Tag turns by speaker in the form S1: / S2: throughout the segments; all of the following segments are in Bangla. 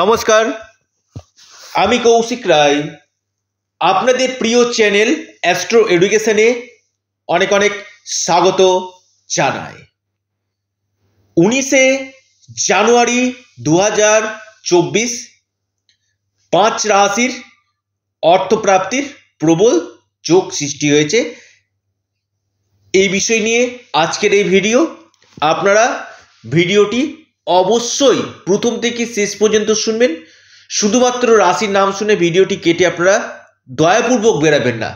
S1: নমস্কার আমি কৌশিক রায় আপনাদের প্রিয় চ্যানেল অ্যাস্ট্রো এডুকেশনে অনেক অনেক স্বাগত জানাই উনিশে জানুয়ারি দু হাজার চব্বিশ পাঁচ রাশির অর্থপ্রাপ্তির প্রবল যোগ সৃষ্টি হয়েছে এই বিষয় নিয়ে আজকের এই ভিডিও আপনারা ভিডিওটি অবশ্যই প্রথম থেকে শেষ পর্যন্ত শুনবেন শুধুমাত্র রাশির নাম শুনে ভিডিওটি কেটে আপনারা দয়াপূর্বক বেরাবেন না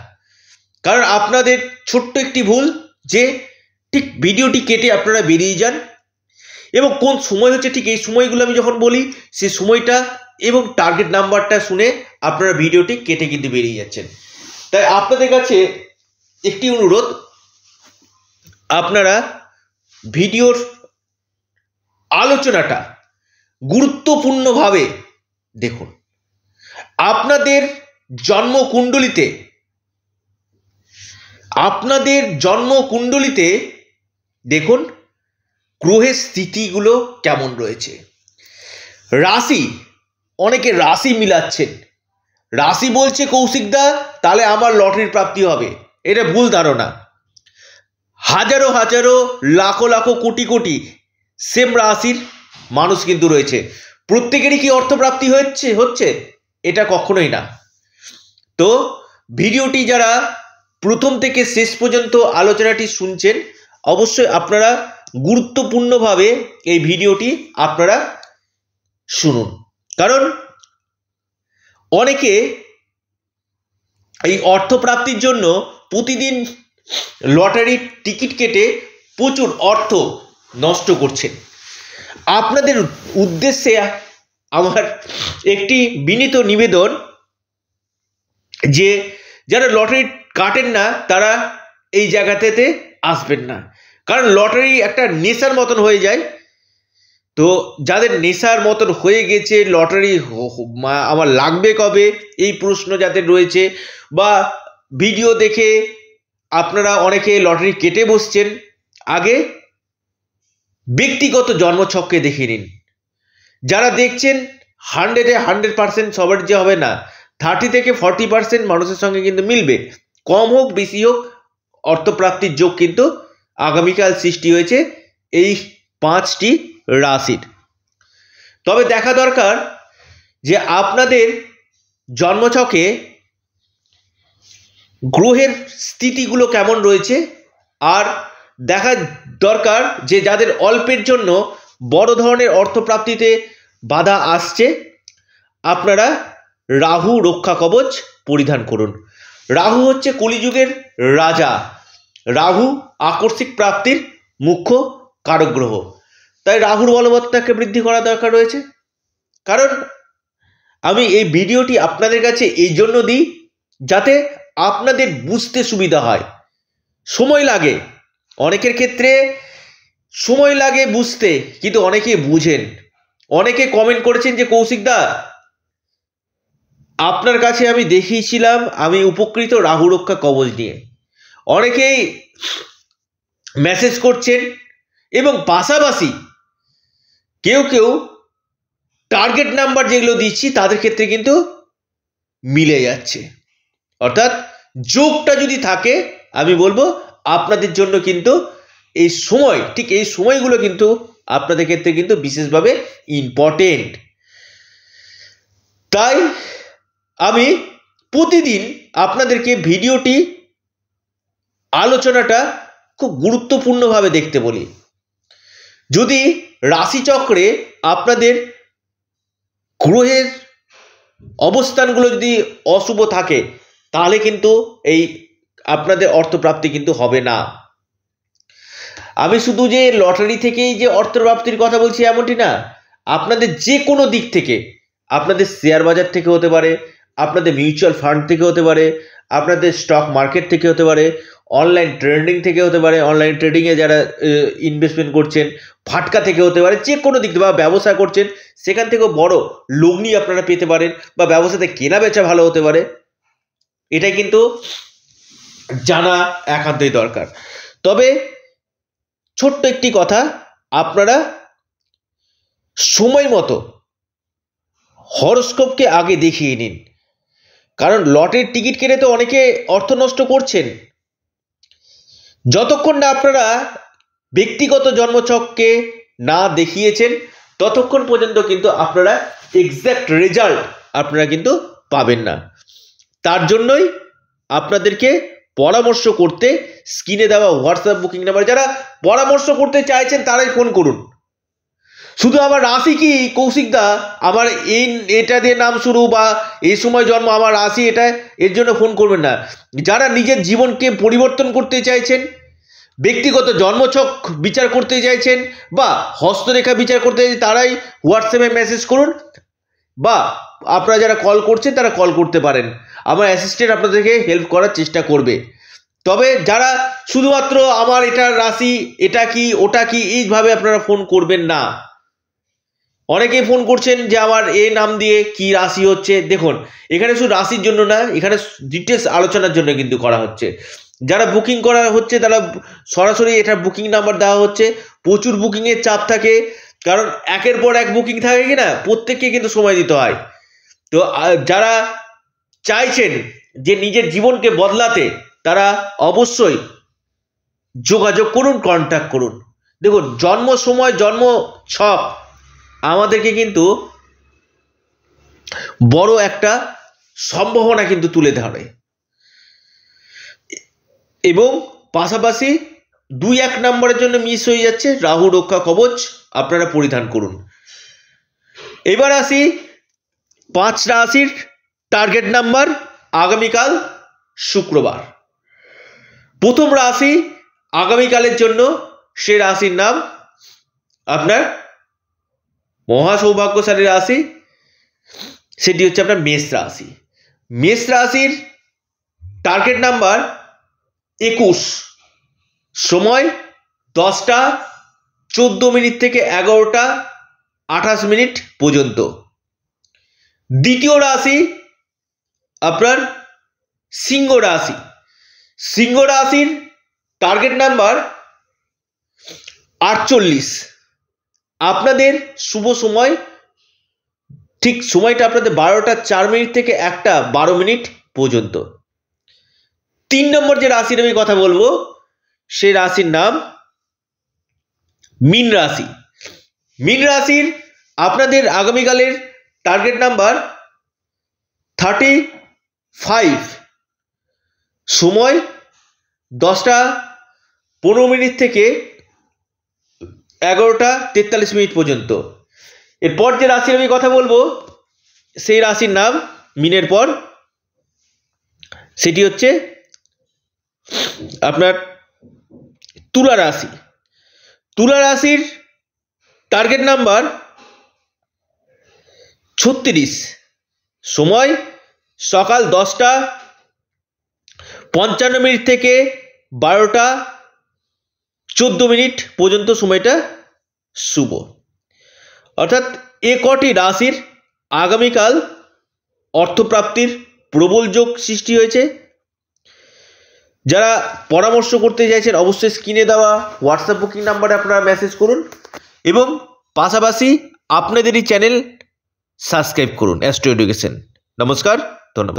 S1: কারণ আপনাদের ছোট্ট একটি ভুল যে ঠিক ভিডিওটি কেটে আপনারা বেরিয়ে যান এবং কোন সময় হচ্ছে ঠিক এই সময়গুলো আমি যখন বলি সে সময়টা এবং টার্গেট নাম্বারটা শুনে আপনারা ভিডিওটি কেটে কিন্তু বেরিয়ে যাচ্ছেন তাই আপনাদের কাছে একটি অনুরোধ আপনারা ভিডিওর আলোচনাটা গুরুত্বপূর্ণভাবে দেখুন আপনাদের জন্মকুণ্ডলিতে আপনাদের জন্মকুণ্ডলিতে দেখুন গ্রহের স্থিতিগুলো কেমন রয়েছে রাশি অনেকে রাশি মিলাচ্ছেন রাশি বলছে কৌশিকদা তাহলে আমার লটারির প্রাপ্তি হবে এটা ভুল ধারণা হাজারো হাজারো লাখো লাখো কোটি কোটি সেম রাশির মানুষ কিন্তু রয়েছে প্রত্যেকেরই কি অর্থপ্রাপ্তি হচ্ছে হচ্ছে এটা কখনোই না তো ভিডিওটি যারা প্রথম থেকে শেষ পর্যন্ত আলোচনাটি শুনছেন অবশ্যই আপনারা গুরুত্বপূর্ণভাবে এই ভিডিওটি আপনারা শুনুন কারণ অনেকে এই অর্থপ্রাপ্তির জন্য প্রতিদিন লটারির টিকিট কেটে প্রচুর অর্থ নষ্ট করছেন আপনাদের উদ্দেশ্যে আমার একটি বিনীত নিবেদন যে যারা লটারি কাটেন না তারা এই জায়গাতেতে আসবেন না কারণ লটারি একটা নেশার মতন হয়ে যায় তো যাদের নেশার মতন হয়ে গেছে লটারি আমার লাগবে কবে এই প্রশ্ন যাদের রয়েছে বা ভিডিও দেখে আপনারা অনেকে লটারি কেটে বসছেন আগে ব্যক্তিগত জন্মছককে দেখিয়ে নিন যারা দেখছেন হান্ড্রেডে হান্ড্রেড পার্সেন্ট সবার যে হবে না থার্টি থেকে ফর্টি পার্সেন্ট মানুষের সঙ্গে কিন্তু মিলবে কম হোক বেশি হোক অর্থপ্রাপ্তির যোগ কিন্তু আগামীকাল সৃষ্টি হয়েছে এই পাঁচটি রাশির তবে দেখা দরকার যে আপনাদের জন্মছকে গ্রহের স্থিতিগুলো কেমন রয়েছে আর দেখা দরকার যে যাদের অল্পের জন্য বড় ধরনের অর্থপ্রাপ্তিতে বাধা আসছে আপনারা রাহু রক্ষা কবচ পরিধান করুন রাহু হচ্ছে কলিযুগের রাজা রাহু আকস্মিক প্রাপ্তির মুখ্য কারগ্রহ তাই রাহুর বলবত্তাকে বৃদ্ধি করা দরকার রয়েছে কারণ আমি এই ভিডিওটি আপনাদের কাছে এই জন্য দিই যাতে আপনাদের বুঝতে সুবিধা হয় সময় লাগে অনেকের ক্ষেত্রে সময় লাগে বুঝতে কিন্তু অনেকে বুঝেন অনেকে কমেন্ট করেছেন যে কৌশিকদা আপনার কাছে আমি দেখিয়েছিলাম আমি উপকৃত রাহু রক্ষা কবচ নিয়ে অনেকেই মেসেজ করছেন এবং পাশাপাশি কেউ কেউ টার্গেট নাম্বার যেগুলো দিচ্ছি তাদের ক্ষেত্রে কিন্তু মিলে যাচ্ছে অর্থাৎ যোগটা যদি থাকে আমি বলবো আপনাদের জন্য কিন্তু এই সময় ঠিক এই সময়গুলো কিন্তু আপনাদের ক্ষেত্রে কিন্তু বিশেষভাবে ইম্পর্টেন্ট তাই আমি প্রতিদিন আপনাদেরকে ভিডিওটি আলোচনাটা খুব গুরুত্বপূর্ণভাবে দেখতে বলি যদি রাশিচক্রে আপনাদের গ্রহের অবস্থানগুলো যদি অশুভ থাকে তাহলে কিন্তু এই আপনাদের অর্থপ্রাপ্তি কিন্তু হবে না আমি শুধু যে লটারি থেকেই যে অর্থপ্রাপ্তির কথা বলছি এমনটি না আপনাদের যে কোনো দিক থেকে আপনাদের শেয়ার বাজার থেকে হতে পারে আপনাদের মিউচুয়াল ফান্ড থেকে হতে পারে আপনাদের স্টক মার্কেট থেকে হতে পারে অনলাইন ট্রেডিং থেকে হতে পারে অনলাইন ট্রেডিংয়ে যারা ইনভেস্টমেন্ট করছেন ফাটকা থেকে হতে পারে যে কোনো দিক বা ব্যবসা করছেন সেখান থেকেও বড় লগ্নি আপনারা পেতে পারেন বা ব্যবসাতে কেনা বেচা ভালো হতে পারে এটা কিন্তু জানা একান্তই দরকার তবে ছোট্ট একটি কথা আপনারা সময় মতো হরস্কোপকে আগে দেখিয়ে নিন কারণ লটের টিকিট কেটে তো অনেকে অর্থ নষ্ট করছেন যতক্ষণ না আপনারা ব্যক্তিগত জন্মছককে না দেখিয়েছেন ততক্ষণ পর্যন্ত কিন্তু আপনারা এক্স্যাক্ট রেজাল্ট আপনারা কিন্তু পাবেন না তার জন্যই আপনাদেরকে পরামর্শ করতে স্ক্রিনে দেওয়া হোয়াটসঅ্যাপ বুকিং নাম্বার যারা পরামর্শ করতে চাইছেন তারাই ফোন করুন শুধু আমার রাশি কি কৌশিকদা আমার এই এটা দিয়ে নাম শুরু বা এই সময় জন্ম আমার রাশি এটা এর জন্য ফোন করবেন না যারা নিজের জীবনকে পরিবর্তন করতে চাইছেন ব্যক্তিগত জন্মছক বিচার করতে চাইছেন বা হস্তরেখা বিচার করতে চাইছেন তারাই হোয়াটসঅ্যাপে মেসেজ করুন বা আপনারা যারা কল করছেন তারা কল করতে পারেন আমার অ্যাসিস্ট্যান্ট আপনাদেরকে হেল্প করার চেষ্টা করবে তবে যারা শুধুমাত্র আমার এটার রাশি এটা কি ওটা কি এইভাবে আপনারা ফোন করবেন না অনেকেই ফোন করছেন যে আমার এ নাম দিয়ে কি রাশি হচ্ছে দেখুন এখানে শুধু রাশির জন্য না এখানে ডিটেলস আলোচনার জন্য কিন্তু করা হচ্ছে যারা বুকিং করা হচ্ছে তারা সরাসরি এটা বুকিং নাম্বার দেওয়া হচ্ছে প্রচুর বুকিংয়ের চাপ থাকে কারণ একের পর এক বুকিং থাকে কি না প্রত্যেককে কিন্তু সময় দিতে হয় তো যারা চাইছেন যে নিজের জীবনকে বদলাতে তারা অবশ্যই যোগাযোগ করুন কন্ট্যাক্ট করুন দেখুন জন্ম সময় জন্ম ছক আমাদেরকে কিন্তু বড় একটা সম্ভাবনা কিন্তু তুলে ধরে এবং পাশাপাশি দুই এক নম্বরের জন্য মিস হয়ে যাচ্ছে রাহু রক্ষা কবচ আপনারা পরিধান করুন এবার আসি পাঁচ রাশির টার্গেট নাম্বার আগামীকাল শুক্রবার প্রথম রাশি আগামীকালের জন্য সে রাশির নাম আপনার মহাসৌভাগ্যশালী রাশি সেটি হচ্ছে আপনার মেষ রাশি মেষ রাশির টার্গেট নাম্বার একুশ সময় দশটা চোদ্দো মিনিট থেকে এগারোটা আঠাশ মিনিট পর্যন্ত দ্বিতীয় রাশি আপনার সিংহ রাশি সিংহ রাশির টার্গেট নাম্বার আটচল্লিশ আপনাদের শুভ সময় ঠিক সময়টা আপনাদের বারোটা চার মিনিট থেকে একটা বারো মিনিট পর্যন্ত তিন নম্বর যে রাশির আমি কথা বলবো সে রাশির নাম মিন রাশি মিন রাশির আপনাদের আগামীকালের টার্গেট নাম্বার থার্টি ফাইভ সময় দশটা পনেরো মিনিট থেকে এগারোটা তেতাল্লিশ মিনিট পর্যন্ত এরপর যে রাশির আমি কথা বলবো সেই রাশির নাম মিনের পর সেটি হচ্ছে আপনার তুলা রাশি তুলা রাশির টার্গেট নাম্বার ছত্রিশ সময় সকাল দশটা পঞ্চান্ন মিনিট থেকে বারোটা চোদ্দ মিনিট পর্যন্ত সময়টা শুভ অর্থাৎ এ কটি রাশির আগামীকাল অর্থপ্রাপ্তির প্রবল যোগ সৃষ্টি হয়েছে যারা পরামর্শ করতে চাইছেন অবশ্যই স্ক্রিনে দেওয়া হোয়াটসঅ্যাপ বুকিং নাম্বারে আপনারা মেসেজ করুন এবং পাশাপাশি আপনাদেরই চ্যানেল সাবস্ক্রাইব করুন অ্যাস্ট্রো এডুকেশন नमस्कार धन्यवाद